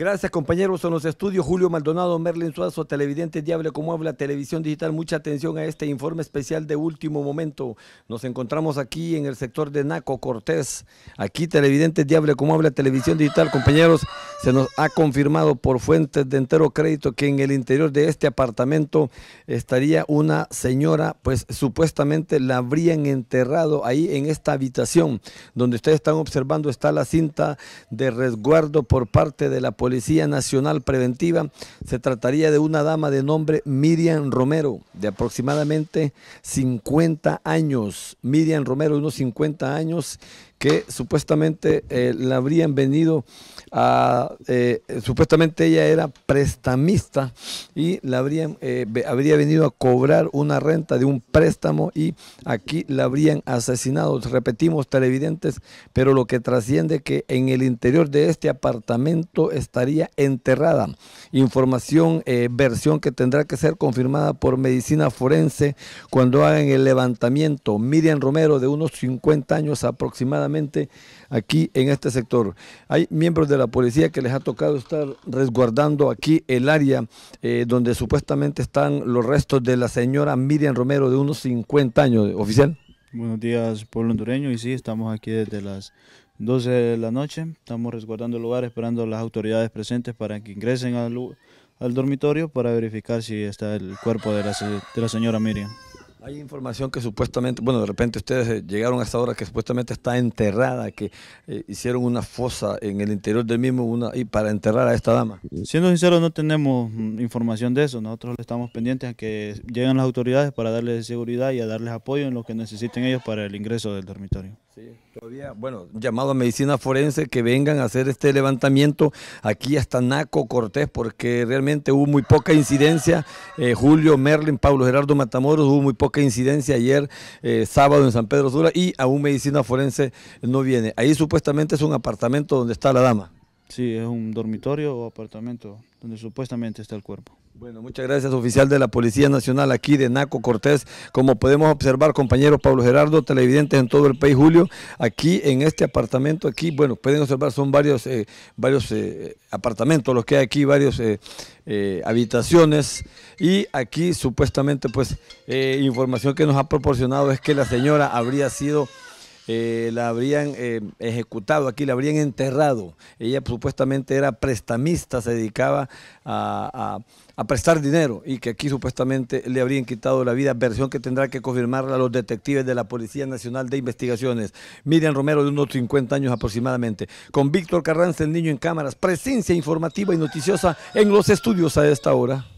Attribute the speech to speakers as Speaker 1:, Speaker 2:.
Speaker 1: Gracias compañeros en los estudios, Julio Maldonado, Merlin Suazo, televidente Diable como habla, televisión digital, mucha atención a este informe especial de último momento. Nos encontramos aquí en el sector de Naco Cortés, aquí televidente Diablo, como habla, televisión digital, compañeros, se nos ha confirmado por fuentes de entero crédito que en el interior de este apartamento estaría una señora, pues supuestamente la habrían enterrado ahí en esta habitación. Donde ustedes están observando está la cinta de resguardo por parte de la Policía Nacional Preventiva. Se trataría de una dama de nombre Miriam Romero, de aproximadamente 50 años. Miriam Romero, unos 50 años, que supuestamente eh, la habrían venido a, eh, eh, supuestamente ella era prestamista y la habrían, habría venido a cobrar una renta de un préstamo y aquí la habrían asesinado. Repetimos, televidentes, pero lo que trasciende que en el interior de este apartamento estaría enterrada. Información, versión que tendrá que ser confirmada por medicina forense cuando hagan el levantamiento. Miriam Romero, de unos 50 años aproximadamente, aquí en este sector. Hay miembros de la policía que les ha tocado estar resguardando aquí el área eh, donde supuestamente están los restos de la señora Miriam Romero de unos 50 años, oficial.
Speaker 2: Buenos días, pueblo hondureño. Y sí, estamos aquí desde las 12 de la noche. Estamos resguardando el lugar, esperando a las autoridades presentes para que ingresen al, dormitorio para verificar si
Speaker 1: está el cuerpo de la señora Miriam. Hay información que supuestamente, bueno, de repente ustedes eh, llegaron a esta hora que supuestamente está enterrada, que eh, hicieron una fosa en el interior del mismo una, y para enterrar a esta dama. Siendo sinceros, no tenemos mm, información de eso. Nosotros
Speaker 2: estamos pendientes a que lleguen las autoridades para darles seguridad y a darles apoyo en lo que necesiten ellos para el
Speaker 1: ingreso del dormitorio. Todavía, bueno, llamado a medicina forense que vengan a hacer este levantamiento aquí hasta Naco Cortés, porque realmente hubo muy poca incidencia. Eh, Julio Merlin, Pablo Gerardo Matamoros, hubo muy poca incidencia ayer, eh, sábado en San Pedro Sula, y aún medicina forense no viene. Ahí supuestamente es un apartamento donde está la dama.
Speaker 2: Sí, es un dormitorio o apartamento donde supuestamente está el cuerpo. Bueno, muchas gracias oficial de la
Speaker 1: Policía Nacional aquí de Naco Cortés. Como podemos observar, compañero Pablo Gerardo, televidentes en todo el país, Julio, aquí en este apartamento, aquí, bueno, pueden observar, son varios, eh, varios eh, apartamentos los que hay aquí, varios eh, habitaciones. Y aquí supuestamente, pues, información que nos ha proporcionado es que la señora habría sido eh, la habrían eh, ejecutado aquí, la habrían enterrado. Ella supuestamente era prestamista, se dedicaba a, prestar dinero y que aquí supuestamente le habrían quitado la vida, versión que tendrá que a los detectives de la Policía Nacional de Investigaciones. Miriam Romero, de unos 50 años aproximadamente, con Víctor Carranza, el niño en cámaras, presencia informativa y noticiosa en los estudios a esta hora.